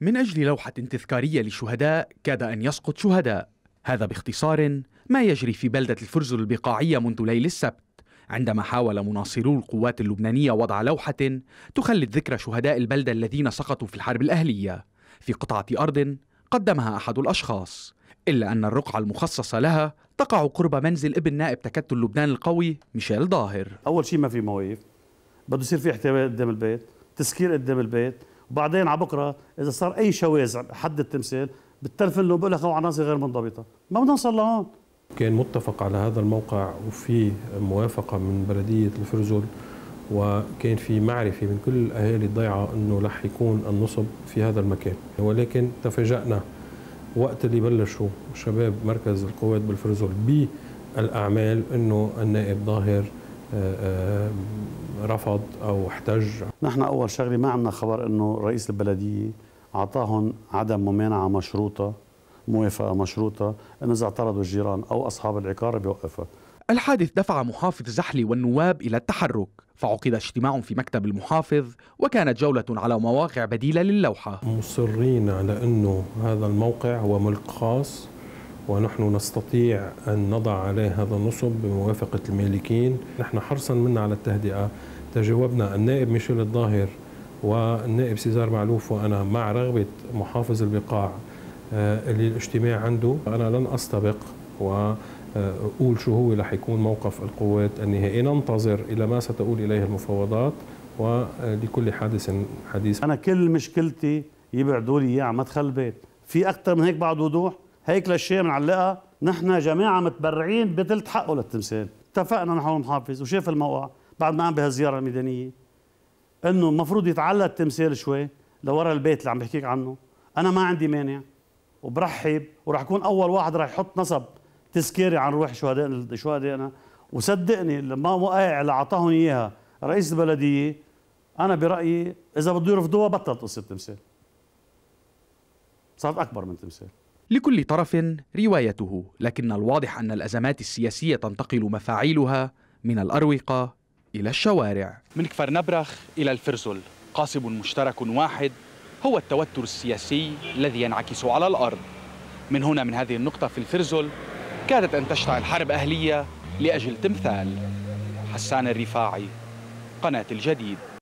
من أجل لوحة تذكارية للشهداء كاد أن يسقط شهداء هذا باختصار ما يجري في بلدة الفرزل البقاعية منذ ليل السبت عندما حاول مناصرو القوات اللبنانية وضع لوحة تخلد ذكرى شهداء البلدة الذين سقطوا في الحرب الأهلية في قطعة أرض قدمها أحد الأشخاص إلا أن الرقعة المخصصة لها تقع قرب منزل ابن نائب تكتل لبنان القوي ميشيل ظاهر أول شيء ما في مواقف بده يصير في احتواء قدام البيت تسكير قدام البيت وبعدين على بكره اذا صار اي شواذ حد التمثال بتلفن له بقول لك هو عناصر غير منضبطه ما بدنا نوصل لهون كان متفق على هذا الموقع وفي موافقه من بلديه الفرزول وكان في معرفه من كل اهالي الضيعه انه رح يكون النصب في هذا المكان ولكن تفاجئنا وقت اللي بلشوا شباب مركز القوات بالفرزول بالاعمال انه النائب ظاهر آه، آه، رفض او احتج نحن اول شغله ما عندنا خبر انه رئيس البلديه اعطاهم عدم ممانعه مشروطه موافقه مشروطه انه اذا اعترضوا الجيران او اصحاب العقار بيوقفها الحادث دفع محافظ زحلي والنواب الى التحرك فعقد اجتماع في مكتب المحافظ وكانت جولة على مواقع بديلة للوحة مصرين على أنه هذا الموقع هو ملك خاص ونحن نستطيع أن نضع عليه هذا النصب بموافقة المالكين نحن حرصا منا على التهدئة تجاوبنا النائب ميشيل الظاهر والنائب سيزار معلوف وأنا مع رغبة محافظ البقاع آه، اللي الاجتماع عنده أنا لن أستبق و أقول شو هو رح يكون موقف القوات النهائي ننتظر إلى ما ستقول إليه المفاوضات ولكل حادث حديث أنا كل مشكلتي يبعدوا لي إياه على مدخل البيت في أكثر من هيك بعد وضوح هيك الاشياء بنعلقها نحن جماعه متبرعين بثلث حقه للتمثال اتفقنا نحن المحافظ وشاف الموقع بعد ما قام بهالزياره الميدانيه انه المفروض يتعلق التمثال شوي لورا البيت اللي عم بحكيك عنه انا ما عندي مانع وبرحب وراح اكون اول واحد راح يحط نصب تذكيري عن روح شهداء شهدائنا وصدقني لما وقع اللي اعطاهم اياها رئيس البلديه انا برايي اذا بده يرفضوها بطلت قصه التمثال صارت اكبر من تمثال لكل طرف روايته لكن الواضح أن الأزمات السياسية تنتقل مفاعيلها من الأروقة إلى الشوارع من كفر نبرخ إلى الفرزل قاسم مشترك واحد هو التوتر السياسي الذي ينعكس على الأرض من هنا من هذه النقطة في الفرزل كادت أن تشتعل حرب أهلية لأجل تمثال حسان الرفاعي قناة الجديد